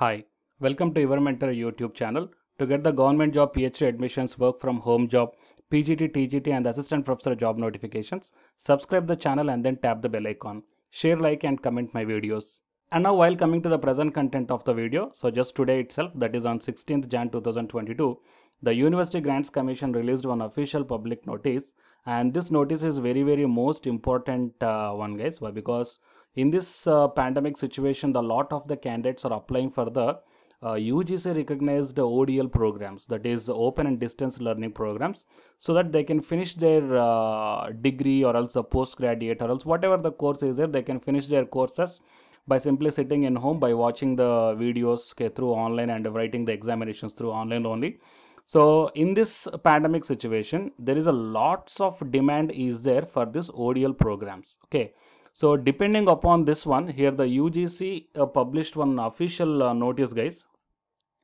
Hi, welcome to Evermentor YouTube channel. To get the government job PhD admissions work from home job, PGT, TGT and assistant professor job notifications, subscribe the channel and then tap the bell icon. Share, like and comment my videos. And now while coming to the present content of the video, so just today itself, that is on 16th Jan 2022, the University Grants Commission released one official public notice and this notice is very very most important uh, one guys why because in this uh, pandemic situation the lot of the candidates are applying for the uh, UGC recognized ODL programs, that is open and distance learning programs, so that they can finish their uh, degree or else a postgraduate or else whatever the course is there, they can finish their courses by simply sitting in home by watching the videos through online and writing the examinations through online only. So in this pandemic situation, there is a lots of demand is there for this ODL programs. Okay so depending upon this one here the UGC uh, published one official uh, notice guys.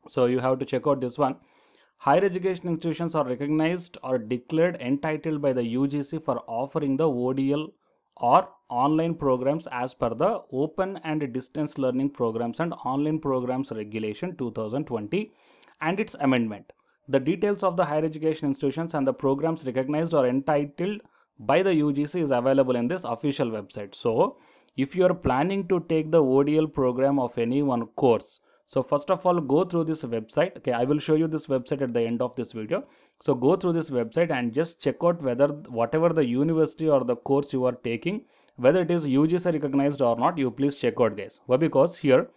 So you have to check out this one. Higher education institutions are recognized or declared entitled by the UGC for offering the ODL or online programs as per the Open and Distance Learning Programs and Online Programs Regulation 2020 and its amendment. The details of the higher education institutions and the programs recognized or entitled by the UGC is available in this official website. So if you are planning to take the ODL program of any one course, so first of all, go through this website. Okay, I will show you this website at the end of this video. So go through this website and just check out whether whatever the university or the course you are taking, whether it is UGC recognized or not, you please check out guys. Why? Because here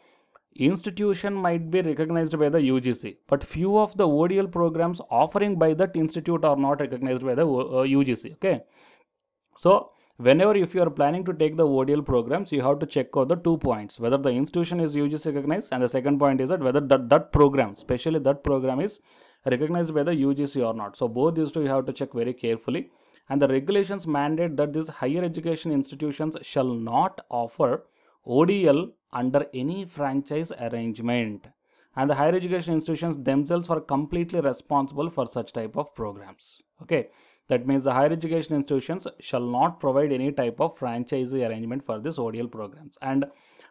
institution might be recognized by the UGC, but few of the ODL programs offering by that institute are not recognized by the UGC. Uh, okay. So whenever if you are planning to take the ODL programs, you have to check out the two points, whether the institution is UGC recognized and the second point is that whether that, that program, especially that program is recognized by the UGC or not. So both these two you have to check very carefully. And the regulations mandate that these higher education institutions shall not offer ODL under any franchise arrangement. And the higher education institutions themselves are completely responsible for such type of programs. Okay. That means the higher education institutions shall not provide any type of franchise arrangement for this ODL programs. And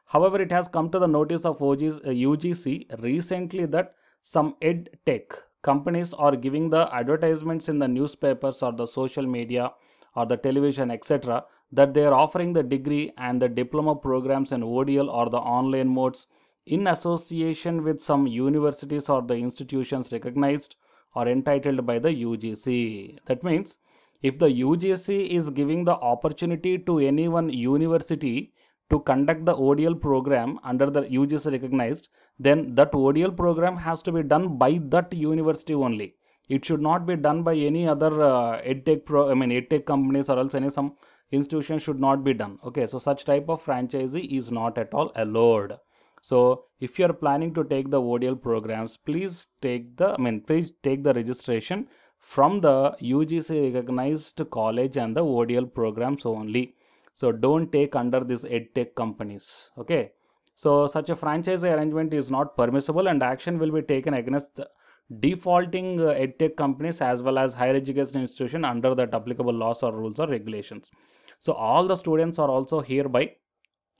however, it has come to the notice of OG's, uh, UGC recently that some ed tech companies are giving the advertisements in the newspapers or the social media or the television, etc., that they are offering the degree and the diploma programs in ODL or the online modes in association with some universities or the institutions recognized are entitled by the UGC. That means if the UGC is giving the opportunity to any one university to conduct the ODL program under the UGC recognized, then that ODL program has to be done by that university only. It should not be done by any other uh, edtech pro. I mean edtech companies or else any some institution should not be done. Okay, so such type of franchisee is not at all allowed. So if you are planning to take the ODL programs, please take the I mean please take the registration from the UGC recognized college and the ODL programs only. So don't take under these edtech companies. Okay. So such a franchise arrangement is not permissible and action will be taken against defaulting uh, edtech companies as well as higher education institution under that applicable laws or rules or regulations. So all the students are also hereby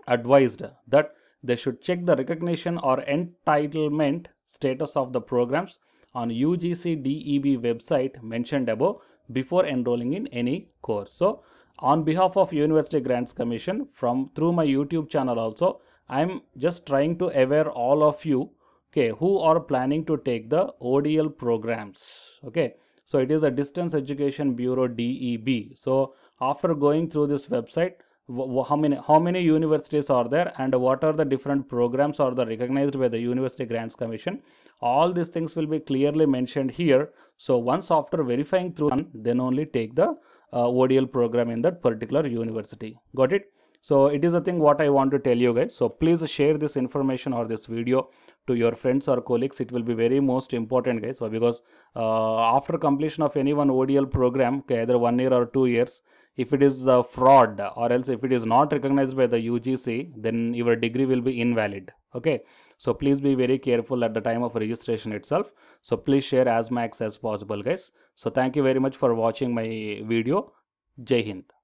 advised that they should check the recognition or entitlement status of the programs on UGC DEB website mentioned above before enrolling in any course. So, on behalf of University Grants Commission from through my YouTube channel also, I'm just trying to aware all of you okay who are planning to take the ODL programs. Okay. So it is a distance education bureau DEB. So after going through this website, how many how many universities are there and what are the different programs are the recognized by the university grants commission all these things will be clearly mentioned here so once after verifying through then only take the uh, odl program in that particular university got it so it is a thing what i want to tell you guys so please share this information or this video to your friends or colleagues it will be very most important guys so because uh, after completion of any one odl program okay, either one year or two years if it is a fraud or else if it is not recognized by the ugc then your degree will be invalid okay so please be very careful at the time of registration itself so please share as max as possible guys so thank you very much for watching my video jai hind